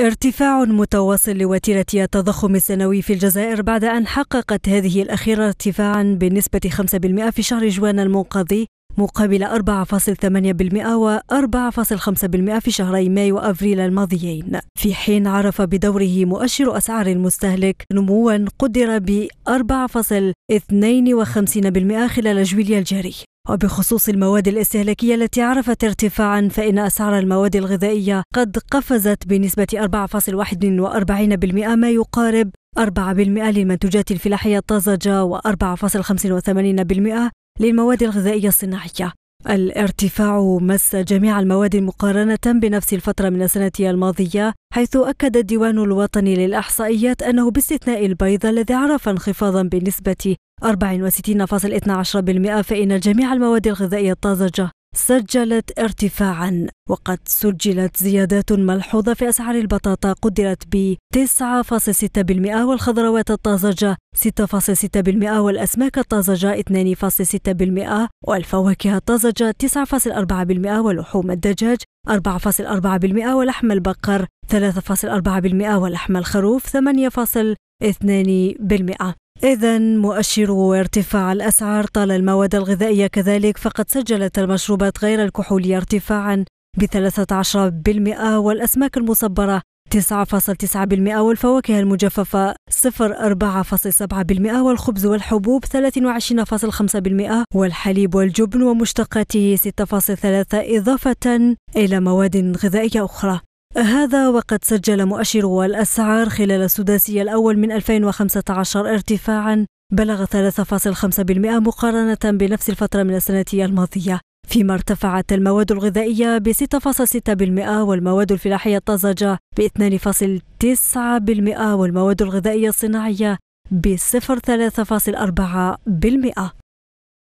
ارتفاع متواصل لوتيرة التضخم السنوي في الجزائر بعد أن حققت هذه الأخيرة ارتفاعا بنسبة 5% في شهر جوان المنقضي مقابل 4.8% و 4.5% في شهري مايو وأفريل الماضيين في حين عرف بدوره مؤشر أسعار المستهلك نموا قدر ب 4.52% خلال جويليا الجاري وبخصوص المواد الاستهلاكية التي عرفت ارتفاعا فإن أسعار المواد الغذائية قد قفزت بنسبة 4.41% ما يقارب 4% للمنتوجات الفلاحية الطازجة و4.85% للمواد الغذائية الصناعية الارتفاع مس جميع المواد مقارنة بنفس الفترة من السنة الماضية حيث أكد الديوان الوطني للإحصائيات أنه باستثناء البيض الذي عرف انخفاضا بنسبة 64.12% فإن جميع المواد الغذائية الطازجة سجلت ارتفاعا وقد سجلت زيادات ملحوظة في أسعار البطاطا قدرت ب 9.6% والخضروات الطازجة 6.6% والأسماك الطازجة 2.6% والفواكه الطازجة 9.4% ولحوم الدجاج 4.4% ولحم البقر 3.4% ولحم الخروف 8.2% إذا مؤشر ارتفاع الأسعار طال المواد الغذائية كذلك فقد سجلت المشروبات غير الكحولية ارتفاعا ب 13% والأسماك المصبرة 9.9% والفواكه المجففة 0.4% والخبز والحبوب 23.5% والحليب والجبن ومشتقاته 6.3 إضافة إلى مواد غذائية أخرى هذا وقد سجل مؤشر الأسعار خلال السداسي الأول من 2015 ارتفاعا بلغ 3.5% مقارنة بنفس الفترة من السنة الماضية فيما ارتفعت المواد الغذائية ب 6.6% والمواد الفلاحية الطازجة ب 2.9% والمواد الغذائية الصناعية ب 0.3%